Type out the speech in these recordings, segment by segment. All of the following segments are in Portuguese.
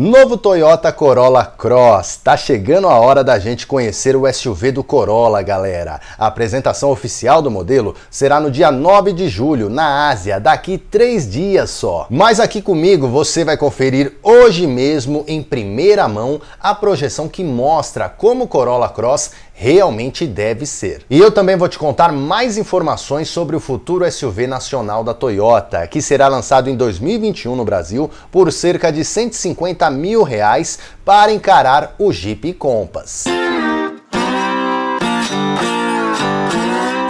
Novo Toyota Corolla Cross. Tá chegando a hora da gente conhecer o SUV do Corolla, galera. A apresentação oficial do modelo será no dia 9 de julho, na Ásia, daqui três dias só. Mas aqui comigo você vai conferir hoje mesmo, em primeira mão, a projeção que mostra como o Corolla Cross realmente deve ser. E eu também vou te contar mais informações sobre o futuro SUV nacional da Toyota, que será lançado em 2021 no Brasil por cerca de 150 mil reais para encarar o Jeep Compass.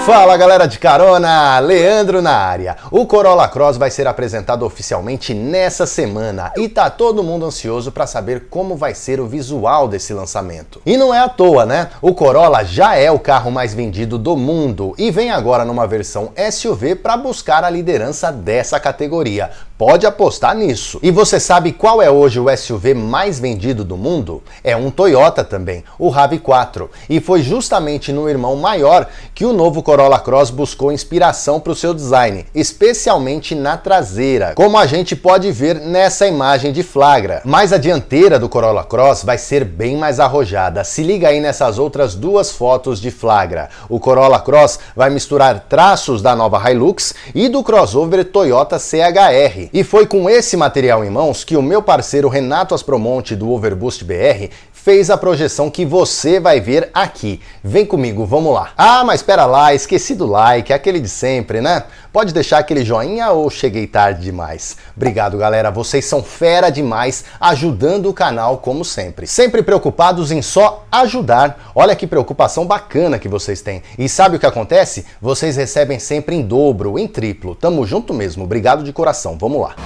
Fala galera de carona, Leandro na área. O Corolla Cross vai ser apresentado oficialmente nessa semana e tá todo mundo ansioso para saber como vai ser o visual desse lançamento. E não é à toa, né? O Corolla já é o carro mais vendido do mundo e vem agora numa versão SUV para buscar a liderança dessa categoria, Pode apostar nisso. E você sabe qual é hoje o SUV mais vendido do mundo? É um Toyota também, o RAV4. E foi justamente no irmão maior que o novo Corolla Cross buscou inspiração para o seu design, especialmente na traseira, como a gente pode ver nessa imagem de flagra. Mas a dianteira do Corolla Cross vai ser bem mais arrojada. Se liga aí nessas outras duas fotos de flagra. O Corolla Cross vai misturar traços da nova Hilux e do crossover Toyota CHR. E foi com esse material em mãos que o meu parceiro Renato Aspromonte do Overboost BR fez a projeção que você vai ver aqui. Vem comigo, vamos lá. Ah, mas espera lá, esqueci do like, aquele de sempre, né? Pode deixar aquele joinha ou cheguei tarde demais. Obrigado, galera, vocês são fera demais, ajudando o canal como sempre. Sempre preocupados em só ajudar. Olha que preocupação bacana que vocês têm. E sabe o que acontece? Vocês recebem sempre em dobro, em triplo. Tamo junto mesmo. Obrigado de coração. Vamos lá.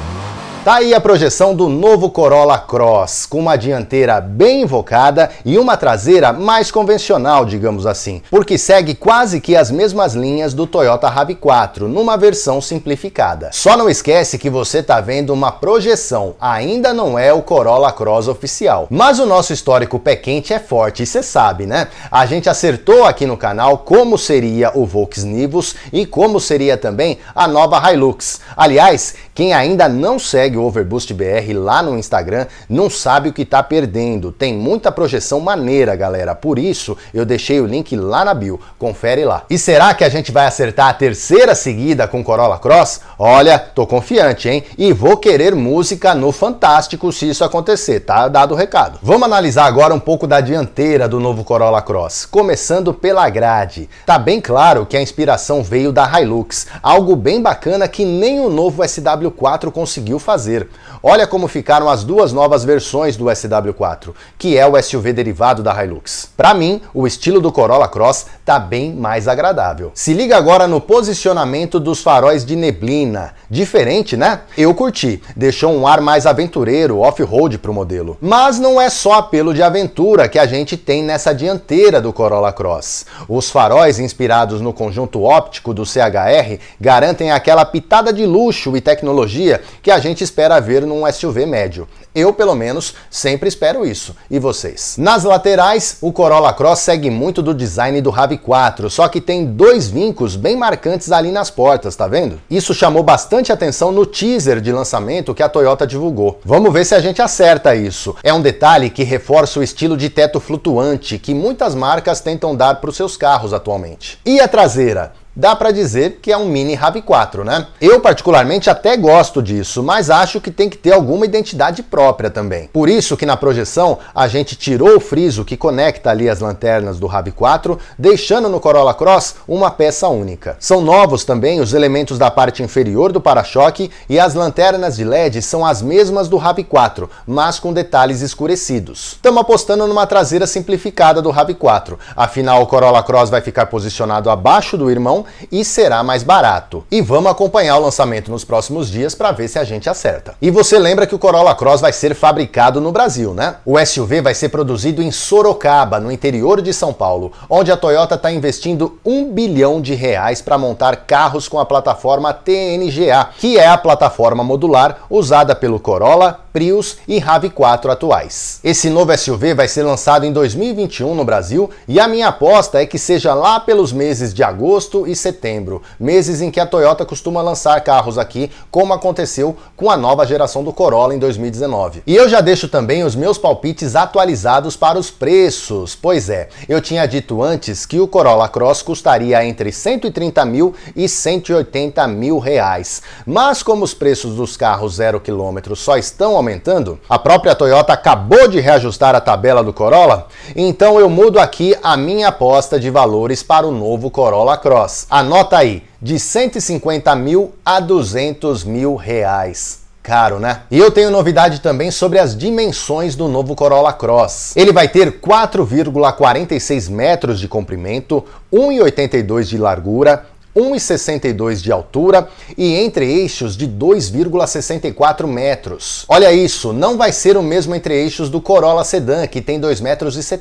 Tá aí a projeção do novo Corolla Cross, com uma dianteira bem invocada e uma traseira mais convencional, digamos assim, porque segue quase que as mesmas linhas do Toyota RAV4, numa versão simplificada. Só não esquece que você tá vendo uma projeção, ainda não é o Corolla Cross oficial. Mas o nosso histórico pé quente é forte, e você sabe, né? A gente acertou aqui no canal como seria o Volks Nivus e como seria também a nova Hilux. Aliás, quem ainda não segue segue o BR lá no Instagram não sabe o que está perdendo. Tem muita projeção maneira, galera. Por isso, eu deixei o link lá na bio. Confere lá. E será que a gente vai acertar a terceira seguida com Corolla Cross? Olha, tô confiante, hein? E vou querer música no Fantástico se isso acontecer, tá? Dado o recado. Vamos analisar agora um pouco da dianteira do novo Corolla Cross, começando pela grade. Tá bem claro que a inspiração veio da Hilux, algo bem bacana que nem o novo SW4 conseguiu fazer fazer. Olha como ficaram as duas novas versões do SW4, que é o SUV derivado da Hilux. Para mim, o estilo do Corolla Cross tá bem mais agradável. Se liga agora no posicionamento dos faróis de neblina. Diferente, né? Eu curti. Deixou um ar mais aventureiro, off-road pro modelo. Mas não é só apelo de aventura que a gente tem nessa dianteira do Corolla Cross. Os faróis inspirados no conjunto óptico do CHR garantem aquela pitada de luxo e tecnologia que a gente espera ver num SUV médio. Eu, pelo menos, sempre espero isso. E vocês? Nas laterais, o Corolla Cross segue muito do design do RAV4, só que tem dois vincos bem marcantes ali nas portas, tá vendo? Isso chamou bastante atenção no teaser de lançamento que a Toyota divulgou. Vamos ver se a gente acerta isso. É um detalhe que reforça o estilo de teto flutuante que muitas marcas tentam dar para os seus carros atualmente. E a traseira? dá para dizer que é um mini RAV4, né? Eu particularmente até gosto disso, mas acho que tem que ter alguma identidade própria também. Por isso que na projeção a gente tirou o friso que conecta ali as lanternas do RAV4, deixando no Corolla Cross uma peça única. São novos também os elementos da parte inferior do para-choque e as lanternas de LED são as mesmas do RAV4, mas com detalhes escurecidos. Estamos apostando numa traseira simplificada do RAV4, afinal o Corolla Cross vai ficar posicionado abaixo do irmão e será mais barato. E vamos acompanhar o lançamento nos próximos dias para ver se a gente acerta. E você lembra que o Corolla Cross vai ser fabricado no Brasil, né? O SUV vai ser produzido em Sorocaba, no interior de São Paulo, onde a Toyota está investindo um bilhão de reais para montar carros com a plataforma TNGA, que é a plataforma modular usada pelo Corolla, Prius e RAV4 atuais. Esse novo SUV vai ser lançado em 2021 no Brasil e a minha aposta é que seja lá pelos meses de agosto e setembro, meses em que a Toyota costuma lançar carros aqui, como aconteceu com a nova geração do Corolla em 2019. E eu já deixo também os meus palpites atualizados para os preços. Pois é, eu tinha dito antes que o Corolla Cross custaria entre 130 mil e 180 mil reais. Mas como os preços dos carros zero quilômetro só estão aumentando? A própria Toyota acabou de reajustar a tabela do Corolla? Então eu mudo aqui a minha aposta de valores para o novo Corolla Cross. Anota aí, de 150 mil a 200 mil reais caro, né? E eu tenho novidade também sobre as dimensões do novo Corolla Cross. Ele vai ter 4,46 metros de comprimento, 1,82 de largura, 1,62 de altura e entre-eixos de 2,64 metros. Olha isso, não vai ser o mesmo entre-eixos do Corolla Sedan, que tem 2,70 metros.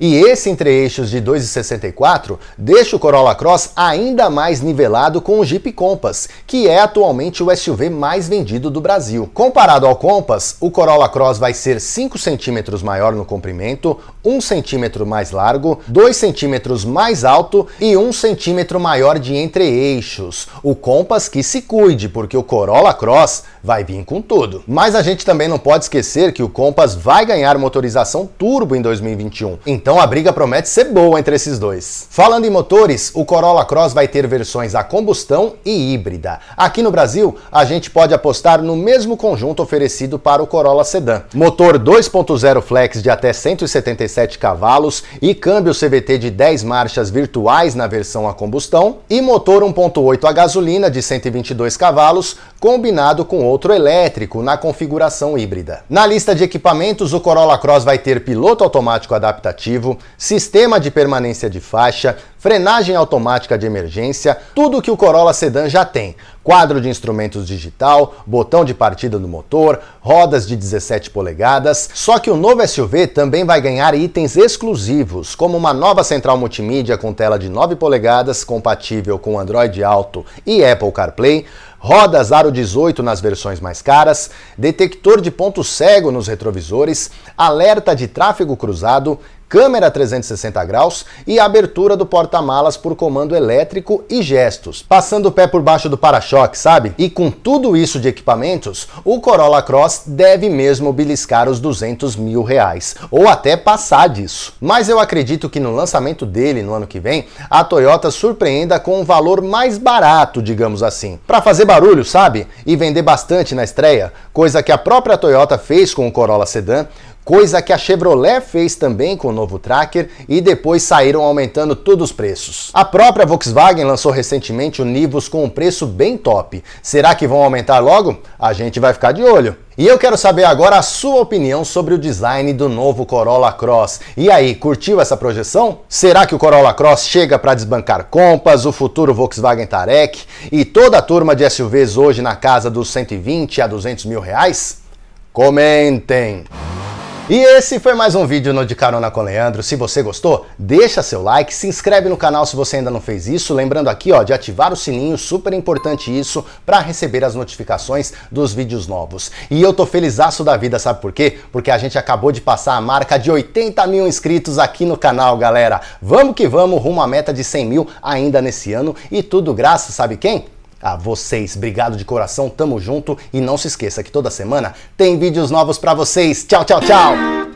E esse entre-eixos de 2,64 deixa o Corolla Cross ainda mais nivelado com o Jeep Compass, que é atualmente o SUV mais vendido do Brasil. Comparado ao Compass, o Corolla Cross vai ser 5 centímetros maior no comprimento, 1 centímetro mais largo, 2 centímetros mais alto e 1 centímetro maior de entre eixos. O Compass que se cuide, porque o Corolla Cross vai vir com tudo. Mas a gente também não pode esquecer que o Compass vai ganhar motorização turbo em 2021. Então a briga promete ser boa entre esses dois. Falando em motores, o Corolla Cross vai ter versões a combustão e híbrida. Aqui no Brasil, a gente pode apostar no mesmo conjunto oferecido para o Corolla Sedan. Motor 2.0 flex de até 177 cavalos e câmbio CVT de 10 marchas virtuais na versão a combustão e motor 1.8 a gasolina de 122 cavalos, combinado com outro elétrico na configuração híbrida. Na lista de equipamentos, o Corolla Cross vai ter piloto automático adaptativo, sistema de permanência de faixa, frenagem automática de emergência, tudo que o Corolla Sedan já tem, quadro de instrumentos digital, botão de partida do motor, rodas de 17 polegadas. Só que o novo SUV também vai ganhar itens exclusivos, como uma nova central multimídia com tela de 9 polegadas compatível com Android Auto e Apple CarPlay, rodas aro 18 nas versões mais caras, detector de ponto cego nos retrovisores, alerta de tráfego cruzado, câmera 360 graus e abertura do porta-malas por comando elétrico e gestos. Passando o pé por baixo do para-choque, sabe? E com tudo isso de equipamentos, o Corolla Cross deve mesmo beliscar os 200 mil reais, ou até passar disso. Mas eu acredito que no lançamento dele no ano que vem, a Toyota surpreenda com um valor mais barato, digamos assim. Para fazer barulho, sabe? E vender bastante na estreia, coisa que a própria Toyota fez com o Corolla Sedan, coisa que a Chevrolet fez também com o novo Tracker e depois saíram aumentando todos os preços. A própria Volkswagen lançou recentemente o Nivus com um preço bem top. Será que vão aumentar logo? A gente vai ficar de olho. E eu quero saber agora a sua opinião sobre o design do novo Corolla Cross. E aí, curtiu essa projeção? Será que o Corolla Cross chega para desbancar Compass, o futuro Volkswagen Tarek e toda a turma de SUVs hoje na casa dos 120 a 200 mil reais? Comentem! E esse foi mais um vídeo no De Carona com Leandro. Se você gostou, deixa seu like, se inscreve no canal se você ainda não fez isso. Lembrando aqui ó, de ativar o sininho, super importante isso, para receber as notificações dos vídeos novos. E eu tô felizaço da vida, sabe por quê? Porque a gente acabou de passar a marca de 80 mil inscritos aqui no canal, galera. Vamos que vamos, rumo à meta de 100 mil ainda nesse ano. E tudo graças, sabe quem? A vocês, obrigado de coração, tamo junto e não se esqueça que toda semana tem vídeos novos para vocês. Tchau, tchau, tchau.